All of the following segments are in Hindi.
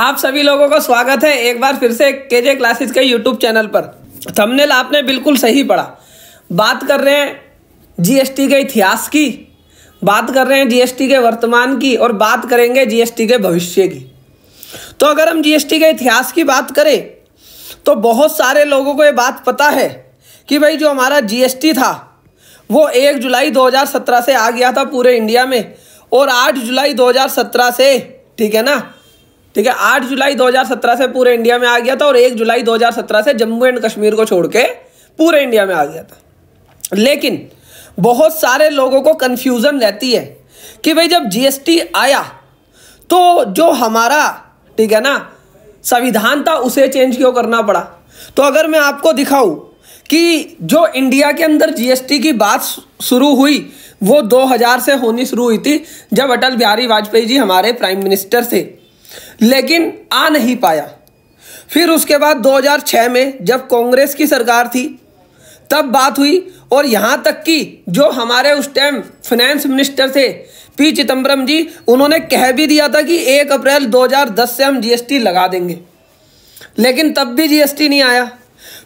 आप सभी लोगों का स्वागत है एक बार फिर से के जे क्लासेस के यूट्यूब चैनल पर थंबनेल आपने बिल्कुल सही पढ़ा बात कर रहे हैं जीएसटी के इतिहास की बात कर रहे हैं जीएसटी के वर्तमान की और बात करेंगे जीएसटी के भविष्य की तो अगर हम जीएसटी के इतिहास की बात करें तो बहुत सारे लोगों को ये बात पता है कि भाई जो हमारा जीएसटी था वो एक जुलाई 2017 से आ गया था पूरे इंडिया में और आठ जुलाई 2017 से ठीक है ना ठीक है आठ जुलाई 2017 से पूरे इंडिया में आ गया था और एक जुलाई 2017 से जम्मू एंड कश्मीर को छोड़ के पूरे इंडिया में आ गया था लेकिन बहुत सारे लोगों को कन्फ्यूज़न रहती है कि भाई जब जीएसटी आया तो जो हमारा ठीक है ना संविधान था उसे चेंज क्यों करना पड़ा तो अगर मैं आपको दिखाऊं कि जो इंडिया के अंदर जीएसटी की बात शुरू हुई वो 2000 से होनी शुरू हुई थी जब अटल बिहारी वाजपेयी जी हमारे प्राइम मिनिस्टर थे लेकिन आ नहीं पाया फिर उसके बाद 2006 में जब कांग्रेस की सरकार थी तब बात हुई और यहाँ तक कि जो हमारे उस टाइम फाइनेंस मिनिस्टर थे पी चिदम्बरम जी उन्होंने कह भी दिया था कि एक अप्रैल 2010 से हम जीएसटी लगा देंगे लेकिन तब भी जीएसटी नहीं आया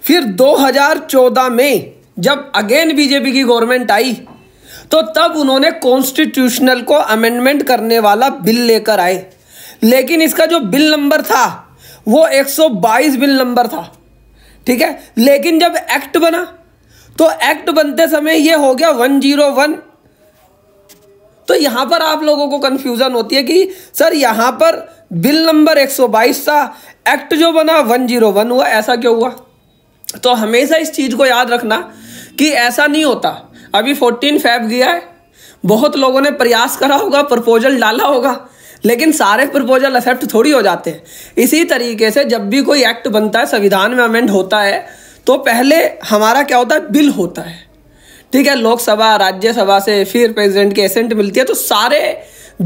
फिर 2014 में जब अगेन बीजेपी की गवर्नमेंट आई तो तब उन्होंने कॉन्स्टिट्यूशनल को अमेंडमेंट करने वाला बिल लेकर आए लेकिन इसका जो बिल नंबर था वो 122 बिल नंबर था ठीक है लेकिन जब एक्ट बना तो एक्ट बनते समय ये हो गया 101 तो यहां पर आप लोगों को कंफ्यूजन होती है कि सर यहां पर बिल नंबर 122 था एक्ट जो बना 101 हुआ ऐसा क्यों हुआ तो हमेशा इस चीज़ को याद रखना कि ऐसा नहीं होता अभी 14 फैब गया है बहुत लोगों ने प्रयास करा होगा प्रपोजल डाला होगा लेकिन सारे प्रपोजल एक्सेप्ट थोड़ी हो जाते हैं इसी तरीके से जब भी कोई एक्ट बनता है संविधान में अमेंड होता है तो पहले हमारा क्या होता है बिल होता है ठीक है लोकसभा राज्यसभा से फिर प्रेसिडेंट की एसेंट मिलती है तो सारे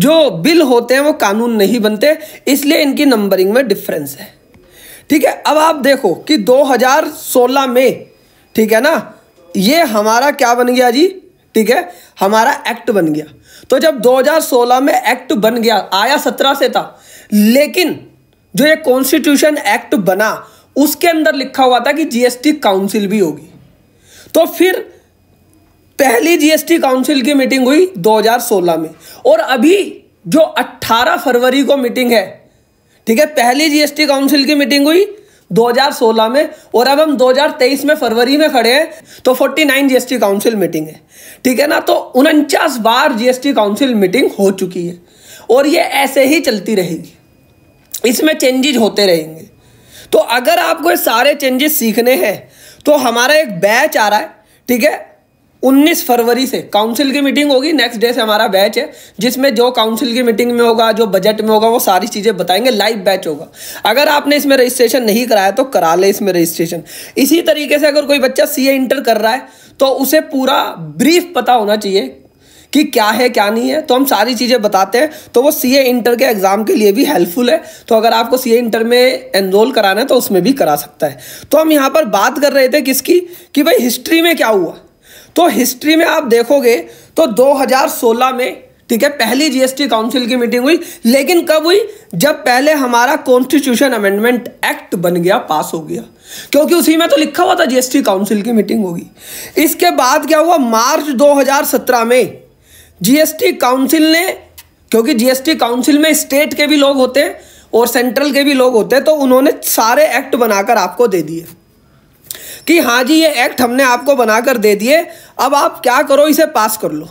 जो बिल होते हैं वो कानून नहीं बनते इसलिए इनकी नंबरिंग में डिफरेंस है ठीक है अब आप देखो कि 2016 में ठीक है ना ये हमारा क्या बन गया जी ठीक है हमारा एक्ट बन गया तो जब 2016 में एक्ट बन गया आया सत्रह से था लेकिन जो ये कॉन्स्टिट्यूशन एक्ट बना उसके अंदर लिखा हुआ था कि जीएसटी काउंसिल भी होगी तो फिर पहली जीएसटी काउंसिल की मीटिंग हुई 2016 में और अभी जो 18 फरवरी को मीटिंग है ठीक है पहली जीएसटी काउंसिल की मीटिंग हुई 2016 में और अब हम 2023 में फरवरी में खड़े हैं तो 49 जीएसटी काउंसिल मीटिंग है ठीक है ना तो उनचास बार जीएसटी काउंसिल मीटिंग हो चुकी है और ये ऐसे ही चलती रहेगी इसमें चेंजेज होते रहेंगे तो अगर आपको ये सारे चेंजेस सीखने हैं तो हमारा एक बैच आ रहा है ठीक है 19 फरवरी से काउंसिल की मीटिंग होगी नेक्स्ट डे से हमारा बैच है जिसमें जो काउंसिल की मीटिंग में होगा जो बजट में होगा वो सारी चीज़ें बताएंगे लाइव बैच होगा अगर आपने इसमें रजिस्ट्रेशन नहीं कराया तो करा ले इसमें रजिस्ट्रेशन इसी तरीके से अगर कोई बच्चा सी इंटर कर रहा है तो उसे पूरा ब्रीफ पता होना चाहिए कि क्या है क्या नहीं है तो हम सारी चीज़ें बताते हैं तो वो सी इंटर के एग्ज़ाम के लिए भी हेल्पफुल है तो अगर आपको सी इंटर में एनरोल कराना है तो उसमें भी करा सकता है तो हम यहाँ पर बात कर रहे थे किसकी कि भाई हिस्ट्री में क्या हुआ तो हिस्ट्री में आप देखोगे तो 2016 में ठीक है पहली जीएसटी काउंसिल की मीटिंग हुई लेकिन कब हुई जब पहले हमारा कॉन्स्टिट्यूशन अमेंडमेंट एक्ट बन गया पास हो गया क्योंकि उसी में तो लिखा हुआ था जीएसटी काउंसिल की मीटिंग होगी इसके बाद क्या हुआ मार्च 2017 में जीएसटी काउंसिल ने क्योंकि जीएसटी काउंसिल में स्टेट के भी लोग होते हैं और सेंट्रल के भी लोग होते हैं तो उन्होंने सारे एक्ट बनाकर आपको दे दिए कि हाँ जी ये एक्ट हमने आपको बनाकर दे दिए अब आप क्या करो इसे पास कर लो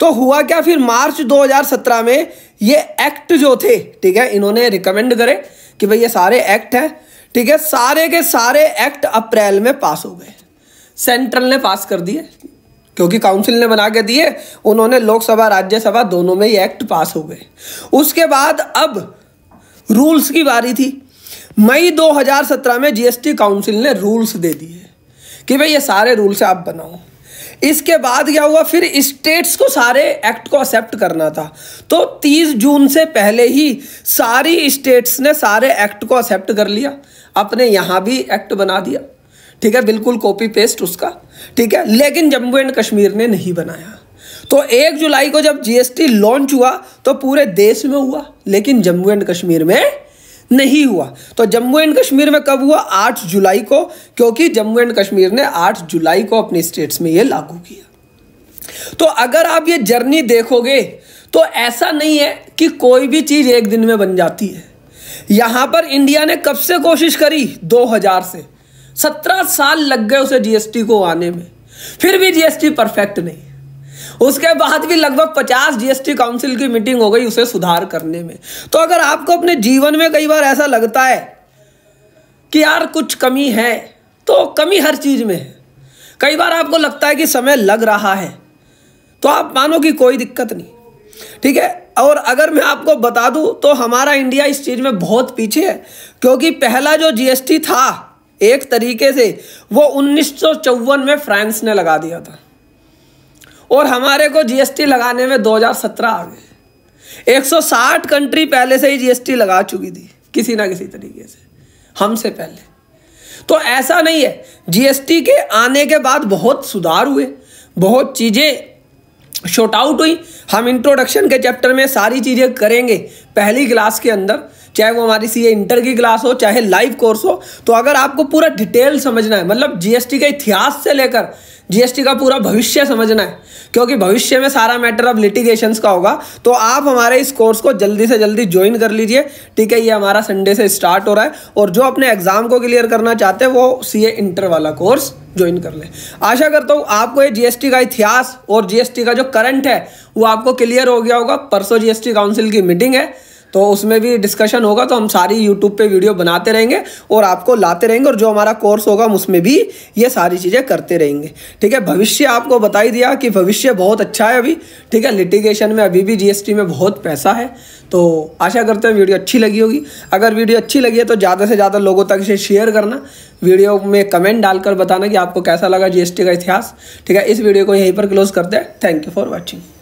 तो हुआ क्या फिर मार्च 2017 में ये एक्ट जो थे ठीक है इन्होंने रिकमेंड करे कि भाई ये सारे एक्ट हैं ठीक है सारे के सारे एक्ट अप्रैल में पास हो गए सेंट्रल ने पास कर दिए क्योंकि काउंसिल ने बना के दिए उन्होंने लोकसभा राज्यसभा दोनों में ये एक्ट पास हो गए उसके बाद अब रूल्स की बारी थी मई 2017 में जीएसटी काउंसिल ने रूल्स दे दिए कि भाई ये सारे रूल्स आप बनाओ इसके बाद क्या हुआ फिर स्टेट्स को सारे एक्ट को एक्सेप्ट करना था तो 30 जून से पहले ही सारी स्टेट्स ने सारे एक्ट को एक्सेप्ट कर लिया अपने यहाँ भी एक्ट बना दिया ठीक है बिल्कुल कॉपी पेस्ट उसका ठीक है लेकिन जम्मू एंड कश्मीर ने नहीं बनाया तो एक जुलाई को जब जीएसटी लॉन्च हुआ तो पूरे देश में हुआ लेकिन जम्मू एंड कश्मीर में नहीं हुआ तो जम्मू एंड कश्मीर में कब हुआ 8 जुलाई को क्योंकि जम्मू एंड कश्मीर ने 8 जुलाई को अपने स्टेट्स में ये लागू किया तो अगर आप ये जर्नी देखोगे तो ऐसा नहीं है कि कोई भी चीज़ एक दिन में बन जाती है यहां पर इंडिया ने कब से कोशिश करी 2000 से 17 साल लग गए उसे जीएसटी को आने में फिर भी जीएसटी परफेक्ट नहीं उसके बाद भी लगभग पचास जीएसटी काउंसिल की मीटिंग हो गई उसे सुधार करने में तो अगर आपको अपने जीवन में कई बार ऐसा लगता है कि यार कुछ कमी है तो कमी हर चीज़ में है कई बार आपको लगता है कि समय लग रहा है तो आप मानो कि कोई दिक्कत नहीं ठीक है और अगर मैं आपको बता दूं तो हमारा इंडिया इस चीज़ में बहुत पीछे है क्योंकि पहला जो जीएसटी था एक तरीके से वो उन्नीस में फ्रांस ने लगा दिया था और हमारे को जीएसटी लगाने में 2017 आ गए 160 कंट्री पहले से ही जीएसटी लगा चुकी थी किसी ना किसी तरीके से हमसे पहले तो ऐसा नहीं है जीएसटी के आने के बाद बहुत सुधार हुए बहुत चीज़ें शॉर्ट आउट हुई हम इंट्रोडक्शन के चैप्टर में सारी चीज़ें करेंगे पहली क्लास के अंदर चाहे वो हमारी सी इंटर की क्लास हो चाहे लाइव कोर्स हो तो अगर आपको पूरा डिटेल समझना है मतलब जीएसटी का इतिहास से लेकर जीएसटी का पूरा भविष्य समझना है क्योंकि भविष्य में सारा मैटर अब लिटिगेशंस का होगा तो आप हमारे इस कोर्स को जल्दी से जल्दी ज्वाइन कर लीजिए ठीक है ये हमारा संडे से स्टार्ट हो रहा है और जो अपने एग्जाम को क्लियर करना चाहते हैं वो सी इंटर वाला कोर्स ज्वाइन कर लें आशा करता हूँ आपको ये जीएसटी का इतिहास और जीएसटी का जो करंट है वो आपको क्लियर हो गया होगा परसों जीएसटी काउंसिल की मीटिंग है तो उसमें भी डिस्कशन होगा तो हम सारी यूट्यूब पे वीडियो बनाते रहेंगे और आपको लाते रहेंगे और जो हमारा कोर्स होगा हम उसमें भी ये सारी चीज़ें करते रहेंगे ठीक है भविष्य आपको बता ही दिया कि भविष्य बहुत अच्छा है अभी ठीक है लिटिगेशन में अभी भी जीएसटी में बहुत पैसा है तो आशा करते हैं वीडियो अच्छी लगी होगी अगर वीडियो अच्छी लगी है तो ज़्यादा से ज़्यादा लोगों तक इसे शेयर करना वीडियो में कमेंट डालकर बताना कि आपको कैसा लगा जीएसटी का इतिहास ठीक है इस वीडियो को यहीं पर क्लोज करते हैं थैंक यू फॉर वॉचिंग